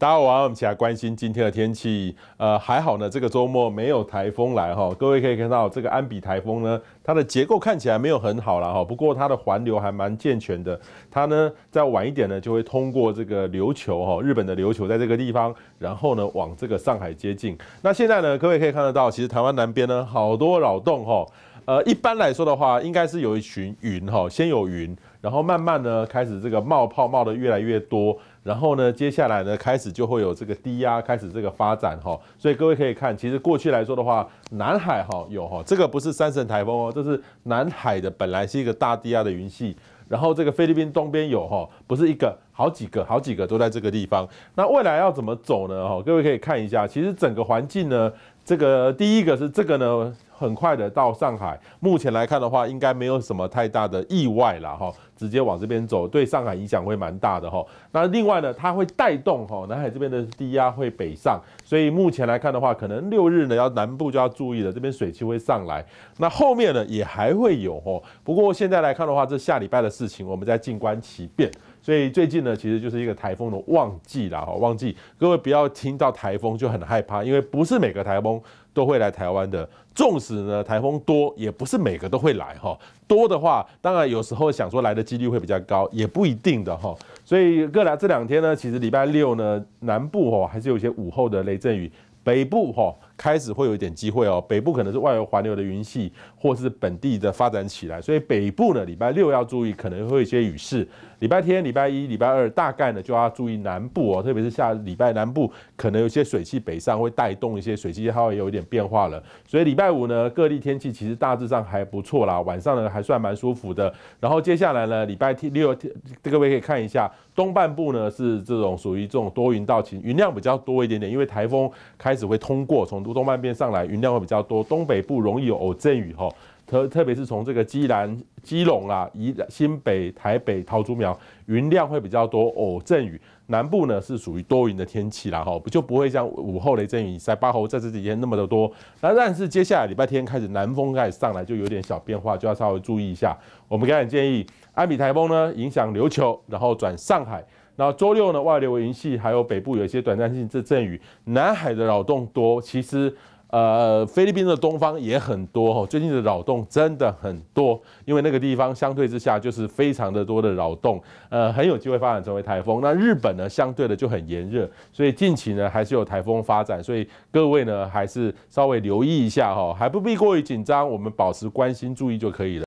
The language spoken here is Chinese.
大家晚上起来关心今天的天气，呃，还好呢，这个周末没有台风来哈。各位可以看到这个安比台风呢，它的结构看起来没有很好了哈，不过它的环流还蛮健全的。它呢，在晚一点呢，就会通过这个琉球哈，日本的琉球在这个地方，然后呢，往这个上海接近。那现在呢，各位可以看得到，其实台湾南边呢，好多扰动哈。呃，一般来说的话，应该是有一群云哈，先有云，然后慢慢呢开始这个冒泡，冒的越来越多，然后呢，接下来呢开始就会有这个低压开始这个发展哈，所以各位可以看，其实过去来说的话，南海哈有哈，这个不是三神台风哦，这是南海的本来是一个大低压的云系，然后这个菲律宾东边有哈，不是一个好几个，好几个都在这个地方，那未来要怎么走呢？哈，各位可以看一下，其实整个环境呢，这个第一个是这个呢。很快的到上海，目前来看的话，应该没有什么太大的意外了哈，直接往这边走，对上海影响会蛮大的哈。那另外呢，它会带动哈南海这边的低压会北上，所以目前来看的话，可能六日呢要南部就要注意了，这边水汽会上来。那后面呢也还会有哈，不过现在来看的话，这下礼拜的事情，我们再静观其变。所以最近呢，其实就是一个台风的旺季啦哈，旺季，各位不要听到台风就很害怕，因为不是每个台风。都会来台湾的，纵使呢台风多，也不是每个都会来哈。多的话，当然有时候想说来的几率会比较高，也不一定的哈。所以各来这两天呢，其实礼拜六呢，南部哈还是有一些午后的雷阵雨，北部哈。开始会有一点机会哦，北部可能是外围环流的云系，或是本地的发展起来，所以北部呢，礼拜六要注意，可能会有一些雨势。礼拜天、礼拜一、礼拜二，大概呢就要注意南部哦，特别是下礼拜南部可能有些水汽北上，会带动一些水气，它会有一点变化了。所以礼拜五呢，各地天气其实大致上还不错啦，晚上呢还算蛮舒服的。然后接下来呢，礼拜天六，各位可以看一下，东半部呢是这种属于这种多云到晴，云量比较多一点点，因为台风开始会通过从。东半边上来，云量会比较多，东北部容易有偶阵雨吼，特特别是从这个基南、基隆啊、宜、新北、台北、桃竹苗，云量会比较多，偶阵雨。南部呢是属于多云的天气啦，吼，不就不会像午后雷阵雨在八侯在这几天那么的多。那但是接下来礼拜天开始南风开始上来，就有点小变化，就要稍微注意一下。我们给点建议，安比台风呢影响琉球，然后转上海。然后周六呢，外流云系还有北部有一些短暂性这阵雨。南海的扰动多，其实呃，菲律宾的东方也很多。哦，最近的扰动真的很多，因为那个地方相对之下就是非常的多的扰动，呃，很有机会发展成为台风。那日本呢，相对的就很炎热，所以近期呢还是有台风发展，所以各位呢还是稍微留意一下哈，还不必过于紧张，我们保持关心注意就可以了。